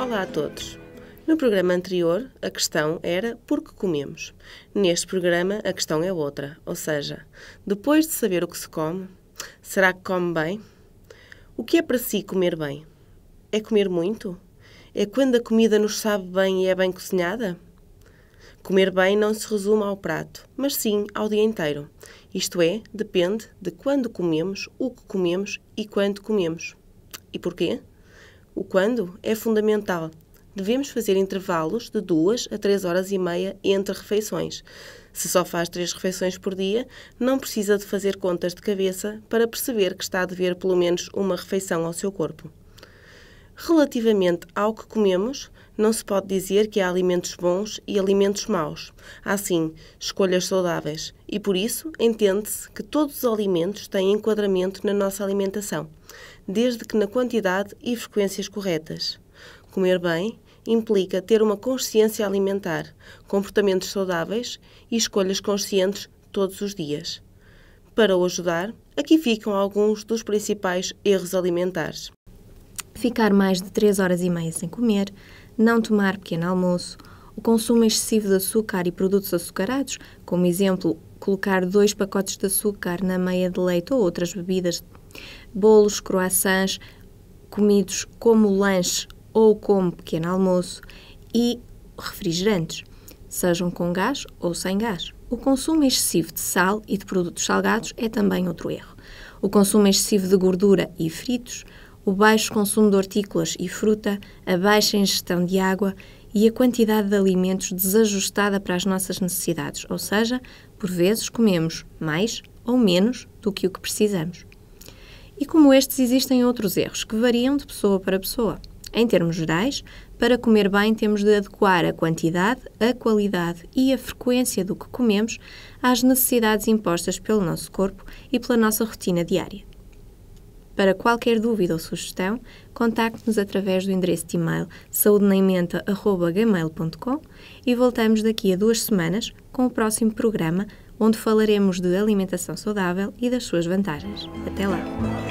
Olá a todos. No programa anterior, a questão era por que comemos. Neste programa, a questão é outra, ou seja, depois de saber o que se come, será que come bem? O que é para si comer bem? É comer muito? É quando a comida nos sabe bem e é bem cozinhada? Comer bem não se resume ao prato, mas sim ao dia inteiro. Isto é, depende de quando comemos, o que comemos e quando comemos. E porquê? O quando é fundamental. Devemos fazer intervalos de 2 a 3 horas e meia entre refeições. Se só faz 3 refeições por dia, não precisa de fazer contas de cabeça para perceber que está a dever pelo menos uma refeição ao seu corpo. Relativamente ao que comemos, não se pode dizer que há alimentos bons e alimentos maus. Há sim escolhas saudáveis e por isso entende-se que todos os alimentos têm enquadramento na nossa alimentação, desde que na quantidade e frequências corretas. Comer bem implica ter uma consciência alimentar, comportamentos saudáveis e escolhas conscientes todos os dias. Para o ajudar, aqui ficam alguns dos principais erros alimentares. Ficar mais de 3 horas e meia sem comer, não tomar pequeno almoço, o consumo excessivo de açúcar e produtos açucarados, como exemplo, colocar dois pacotes de açúcar na meia de leite ou outras bebidas, bolos, croissants, comidos como lanche ou como pequeno almoço e refrigerantes, sejam com gás ou sem gás. O consumo excessivo de sal e de produtos salgados é também outro erro. O consumo excessivo de gordura e fritos, o baixo consumo de hortícolas e fruta, a baixa ingestão de água e a quantidade de alimentos desajustada para as nossas necessidades, ou seja, por vezes comemos mais ou menos do que o que precisamos. E como estes, existem outros erros que variam de pessoa para pessoa. Em termos gerais, para comer bem temos de adequar a quantidade, a qualidade e a frequência do que comemos às necessidades impostas pelo nosso corpo e pela nossa rotina diária. Para qualquer dúvida ou sugestão, contacte-nos através do endereço de e-mail saudenaimenta.gmail.com e voltamos daqui a duas semanas com o próximo programa, onde falaremos de alimentação saudável e das suas vantagens. Até lá!